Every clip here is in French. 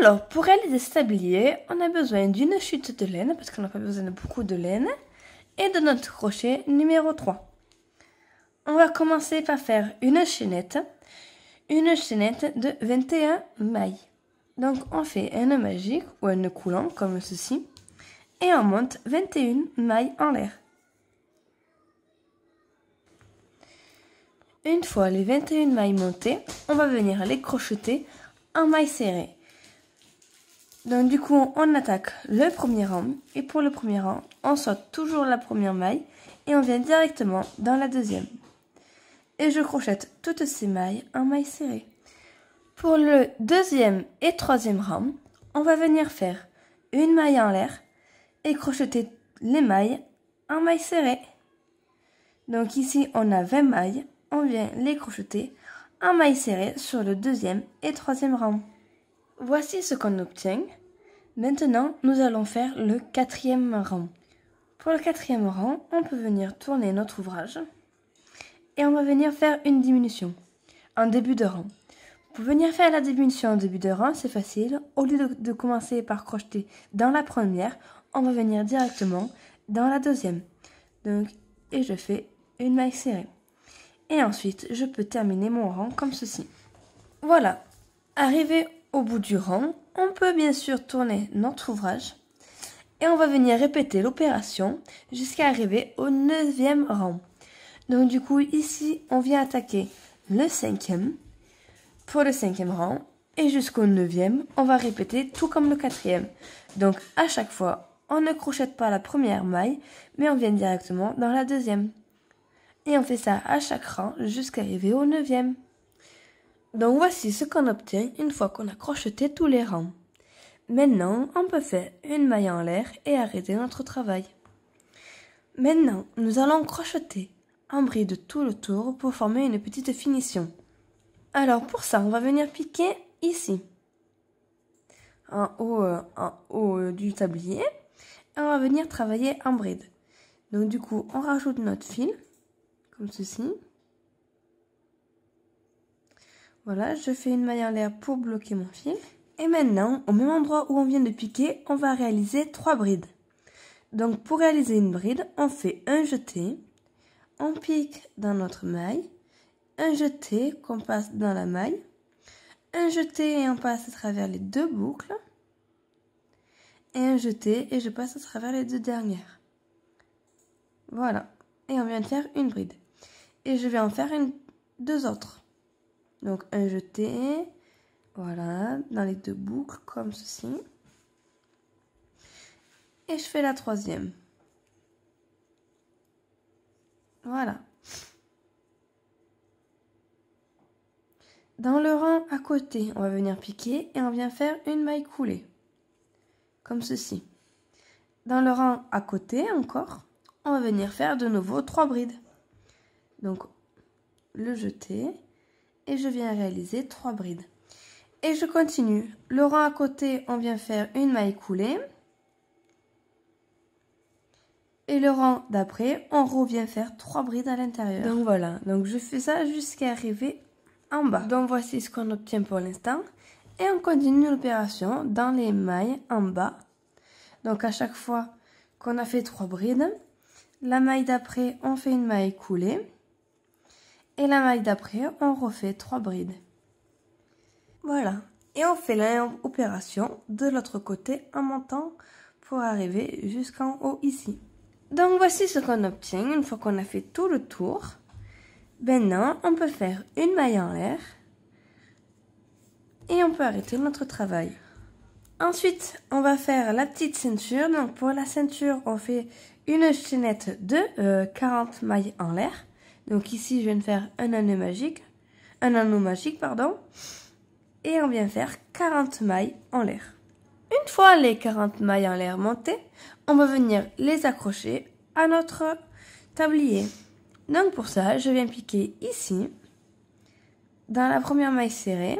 Alors, pour elle les tablier, on a besoin d'une chute de laine, parce qu'on n'a pas besoin de beaucoup de laine, et de notre crochet numéro 3. On va commencer par faire une chaînette, une chaînette de 21 mailles. Donc on fait un nœud magique ou un nœud coulant comme ceci et on monte 21 mailles en l'air. Une fois les 21 mailles montées, on va venir les crocheter en mailles serrées. Donc du coup, on attaque le premier rang. Et pour le premier rang, on saute toujours la première maille et on vient directement dans la deuxième. Et je crochète toutes ces mailles en maille serrée. Pour le deuxième et troisième rang, on va venir faire une maille en l'air et crocheter les mailles en maille serrée. Donc ici, on a 20 mailles, on vient les crocheter en maille serrée sur le deuxième et troisième rang. Voici ce qu'on obtient. Maintenant, nous allons faire le quatrième rang. Pour le quatrième rang, on peut venir tourner notre ouvrage et on va venir faire une diminution, un début de rang. Pour venir faire la diminution en début de rang, c'est facile. Au lieu de, commencer par crocheter dans la première, on va venir directement dans la deuxième. Donc, et je fais une maille serrée. Et ensuite, je peux terminer mon rang comme ceci. Voilà. Arrivé au bout du rang, on peut bien sûr tourner notre ouvrage et on va venir répéter l'opération jusqu'à arriver au neuvième rang. Donc du coup, ici, on vient attaquer le cinquième pour le cinquième rang et jusqu'au neuvième, on va répéter tout comme le quatrième. Donc à chaque fois, on ne crochette pas la première maille, mais on vient directement dans la deuxième. Et on fait ça à chaque rang jusqu'à arriver au neuvième. Donc voici ce qu'on obtient une fois qu'on a crocheté tous les rangs. Maintenant, on peut faire une maille en l'air et arrêter notre travail. Maintenant, nous allons crocheter un bride tout le tour pour former une petite finition. Alors pour ça, on va venir piquer ici, en haut, euh, en haut du tablier, et on va venir travailler en bride. Donc du coup, on rajoute notre fil, comme ceci. Voilà, je fais une maille en l'air pour bloquer mon fil. Et maintenant, au même endroit où on vient de piquer, on va réaliser trois brides. Donc pour réaliser une bride, on fait un jeté, on pique dans notre maille, un jeté qu'on passe dans la maille, un jeté et on passe à travers les deux boucles, et un jeté et je passe à travers les deux dernières. Voilà. Et on vient de faire une bride. Et je vais en faire une, deux autres. Donc un jeté, voilà, dans les deux boucles comme ceci. Et je fais la troisième. Voilà. Dans le rang à côté, on va venir piquer et on vient faire une maille coulée. Comme ceci. Dans le rang à côté encore, on va venir faire de nouveau trois brides. Donc, le jeté et je viens réaliser trois brides. Et je continue. Le rang à côté, on vient faire une maille coulée. Et le rang d'après, on revient faire trois brides à l'intérieur. Donc voilà, donc je fais ça jusqu'à arriver en bas. Donc voici ce qu'on obtient pour l'instant. Et on continue l'opération dans les mailles en bas. Donc à chaque fois qu'on a fait trois brides, la maille d'après, on fait une maille coulée. Et la maille d'après, on refait trois brides. Voilà. Et on fait la même opération de l'autre côté en montant pour arriver jusqu'en haut ici. Donc voici ce qu'on obtient une fois qu'on a fait tout le tour. Maintenant, on peut faire une maille en l'air et on peut arrêter notre travail. Ensuite, on va faire la petite ceinture. Donc pour la ceinture, on fait une chaînette de 40 euh, mailles en l'air. Donc ici, je viens de faire un anneau magique, un anneau magique, pardon, et on vient faire 40 mailles en l'air. Une fois les 40 mailles en l'air montées, on va venir les accrocher à notre tablier. Donc pour ça, je viens piquer ici, dans la première maille serrée,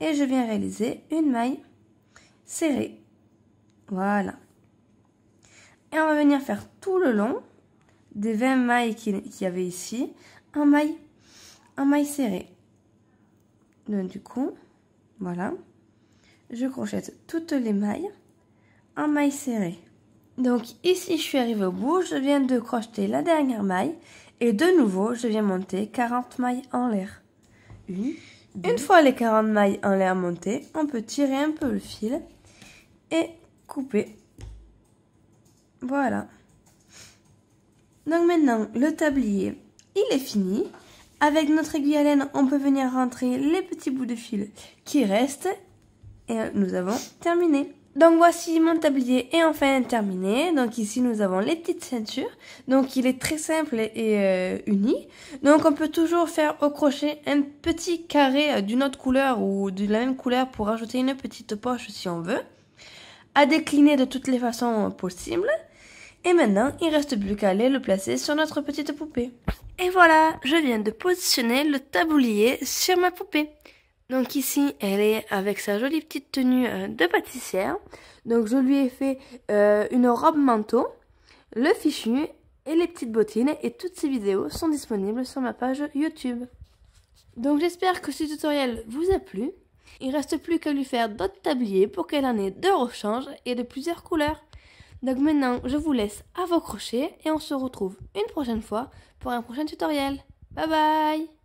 et je viens réaliser une maille serrée. Voilà. Et on va venir faire tout le long des 20 mailles qu'il y avait ici, un maille, un maille serré. Donc du coup, voilà, je crochète toutes les mailles, en maille serrée. Donc ici, je suis arrivée au bout, je viens de crocheter la dernière maille et de nouveau, je viens monter 40 mailles en l'air. Une, Une fois les 40 mailles en l'air montées, on peut tirer un peu le fil et couper. Voilà. Donc maintenant, le tablier, il est fini. Avec notre aiguille à laine, on peut venir rentrer les petits bouts de fil qui restent. Et euh, nous avons terminé. Donc voici mon tablier est enfin terminé. Donc ici nous avons les petites ceintures. Donc il est très simple et euh, uni. Donc on peut toujours faire au crochet un petit carré euh, d'une autre couleur ou de la même couleur pour ajouter une petite poche si on veut. À décliner de toutes les façons possibles. Et maintenant, il reste plus qu'à aller le placer sur notre petite poupée. Et voilà, je viens de positionner le tablier sur ma poupée. Donc ici, elle est avec sa jolie petite tenue euh, de pâtissière. Donc je lui ai fait euh, une robe manteau, le fichu et les petites bottines. Et toutes ces vidéos sont disponibles sur ma page YouTube. Donc j'espère que ce tutoriel vous a plu. Il reste plus qu'à lui faire d'autres tabliers pour qu'elle en ait de rechange et de plusieurs couleurs. Donc maintenant, je vous laisse à vos crochets et on se retrouve une prochaine fois pour un prochain tutoriel. Bye bye